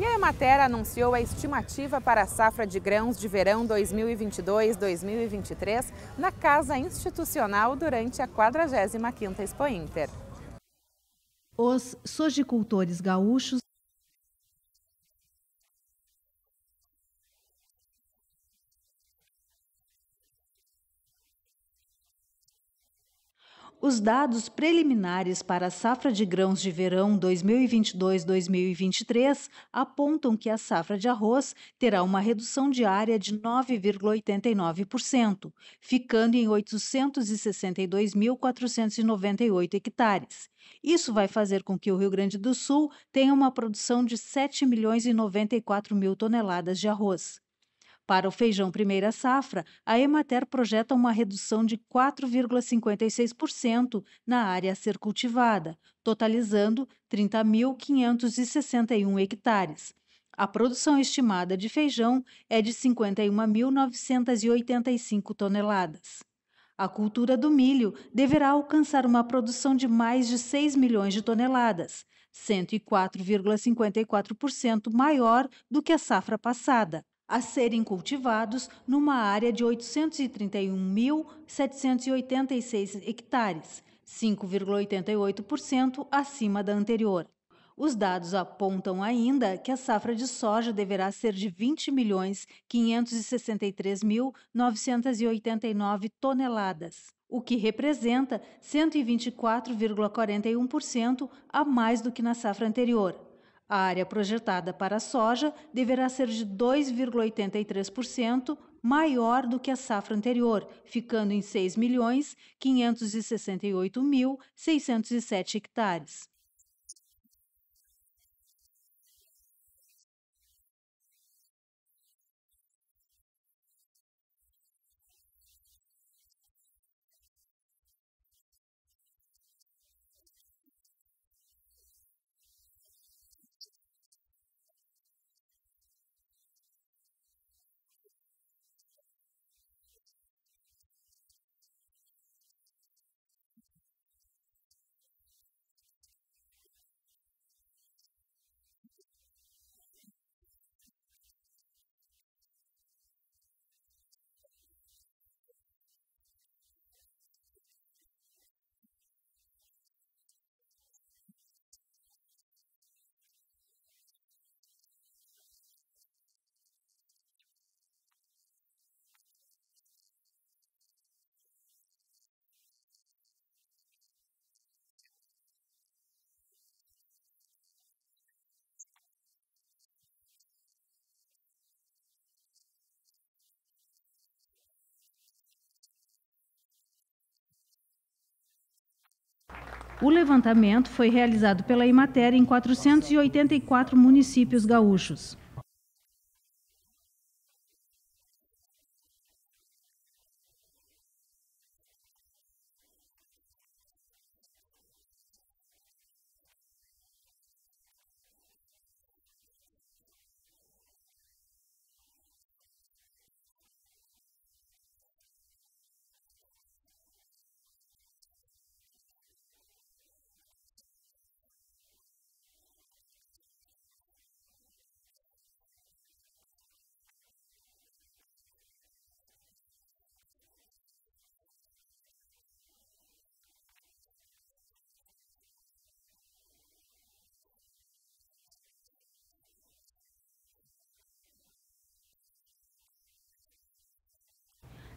E a Emater anunciou a estimativa para a safra de grãos de verão 2022-2023 na Casa Institucional durante a 45ª Expo Inter. Os sojicultores gaúchos os dados preliminares para a safra de grãos de verão 2022-2023 apontam que a safra de arroz terá uma redução de área de 9,89%, ficando em 862.498 hectares. Isso vai fazer com que o Rio Grande do Sul tenha uma produção de 7 milhões e 94 mil toneladas de arroz. Para o feijão primeira safra, a Emater projeta uma redução de 4,56% na área a ser cultivada, totalizando 30.561 hectares. A produção estimada de feijão é de 51.985 toneladas. A cultura do milho deverá alcançar uma produção de mais de 6 milhões de toneladas, 104,54% maior do que a safra passada a serem cultivados numa área de 831.786 hectares, 5,88% acima da anterior. Os dados apontam ainda que a safra de soja deverá ser de 20 milhões 563.989 toneladas, o que representa 124,41% a mais do que na safra anterior. A área projetada para a soja deverá ser de 2,83% maior do que a safra anterior, ficando em 6.568.607 hectares. O levantamento foi realizado pela Imater em 484 municípios gaúchos.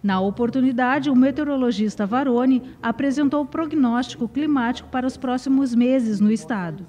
Na oportunidade, o meteorologista Varone apresentou o prognóstico climático para os próximos meses no estado.